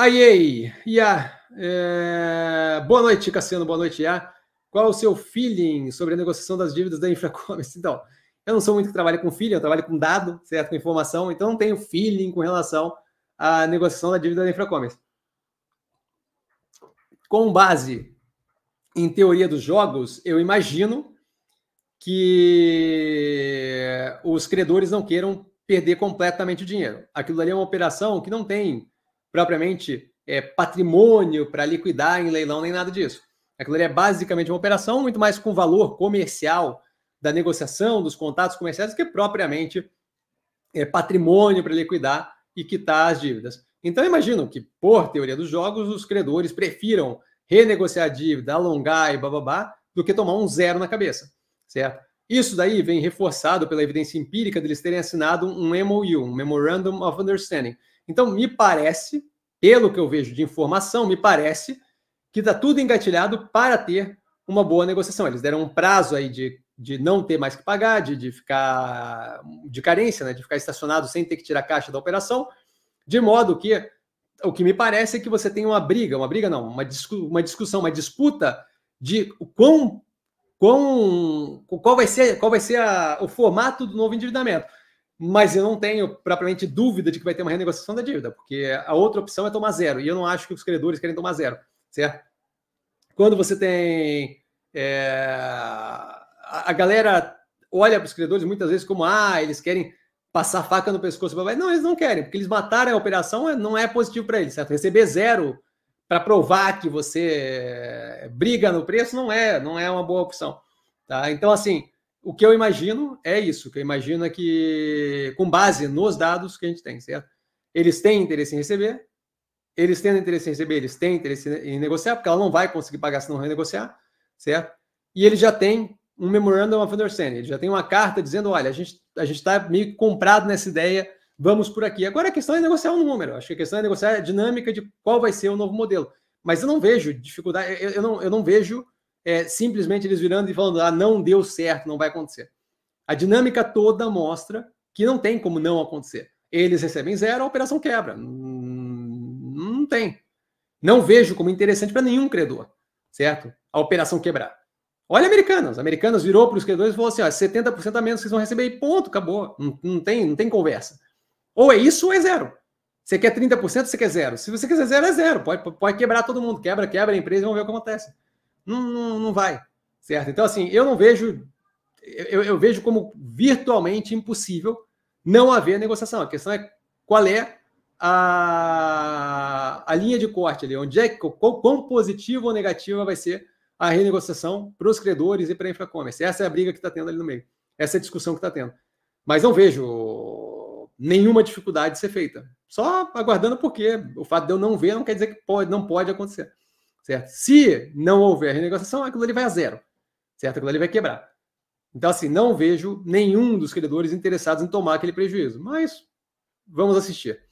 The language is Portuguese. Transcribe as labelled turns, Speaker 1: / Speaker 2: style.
Speaker 1: Aí, Iá. É... Boa noite, Cassiano. Boa noite, Iá. Qual o seu feeling sobre a negociação das dívidas da Infracommerce? Então, eu não sou muito que trabalha com feeling, eu trabalho com dado, certo? Com informação, então não tenho feeling com relação à negociação da dívida da Infracommerce. Com base em teoria dos jogos, eu imagino que os credores não queiram perder completamente o dinheiro. Aquilo ali é uma operação que não tem propriamente é, patrimônio para liquidar em leilão, nem nada disso. Aquilo ali é basicamente uma operação muito mais com valor comercial da negociação, dos contatos comerciais, que propriamente é, patrimônio para liquidar e quitar as dívidas. Então, imagino que, por teoria dos jogos, os credores prefiram renegociar a dívida, alongar e bababá, do que tomar um zero na cabeça, certo? Isso daí vem reforçado pela evidência empírica deles de terem assinado um MOU, um Memorandum of Understanding. Então, me parece, pelo que eu vejo de informação, me parece que está tudo engatilhado para ter uma boa negociação. Eles deram um prazo aí de, de não ter mais que pagar, de, de ficar de carência, né? de ficar estacionado sem ter que tirar a caixa da operação, de modo que o que me parece é que você tem uma briga, uma briga não, uma, discu uma discussão, uma disputa de o quão com, qual vai ser, qual vai ser a, o formato do novo endividamento. Mas eu não tenho propriamente dúvida de que vai ter uma renegociação da dívida, porque a outra opção é tomar zero. E eu não acho que os credores querem tomar zero, certo? Quando você tem. É, a, a galera olha para os credores muitas vezes como ah, eles querem passar faca no pescoço. Não, eles não querem, porque eles mataram a operação, não é positivo para eles, certo? Receber zero para provar que você eh, briga no preço não é, não é uma boa opção. Tá? Então, assim, o que eu imagino é isso, o que eu imagino é que, com base nos dados que a gente tem, certo? Eles têm interesse em receber, eles têm interesse em receber, eles têm interesse em negociar, porque ela não vai conseguir pagar se não renegociar, certo? E ele já tem um memorandum of understanding, ele já tem uma carta dizendo, olha, a gente a gente está meio comprado nessa ideia vamos por aqui. Agora a questão é negociar um número, acho que a questão é negociar a dinâmica de qual vai ser o novo modelo. Mas eu não vejo dificuldade, eu, eu não, eu não vejo é, simplesmente eles virando e falando, ah, não deu certo, não vai acontecer. A dinâmica toda mostra que não tem como não acontecer. Eles recebem zero, a operação quebra. Hum, não tem. Não vejo como interessante para nenhum credor, certo? A operação quebrar. Olha Americanas. Americanas virou para os credores e falou assim: ó, 70% a menos vocês vão receber e ponto, acabou. Não, não, tem, não tem conversa. Ou é isso ou é zero. Você quer 30%, você quer zero. Se você quiser zero, é zero. Pode, pode quebrar todo mundo. Quebra, quebra a empresa e vamos ver o que acontece. Não, não, não vai. Certo? Então, assim, eu não vejo. Eu, eu vejo como virtualmente impossível não haver negociação. A questão é qual é a, a linha de corte ali, onde é que quão, quão positiva ou negativa vai ser a renegociação para os credores e para a infracommerce. Essa é a briga que está tendo ali no meio. Essa é a discussão que está tendo. Mas não vejo nenhuma dificuldade de ser feita. Só aguardando porque o fato de eu não ver não quer dizer que pode, não pode acontecer. Certo? Se não houver renegociação, aquilo ali vai a zero. Certo? Aquilo ali vai quebrar. Então, assim, não vejo nenhum dos credores interessados em tomar aquele prejuízo. Mas vamos assistir.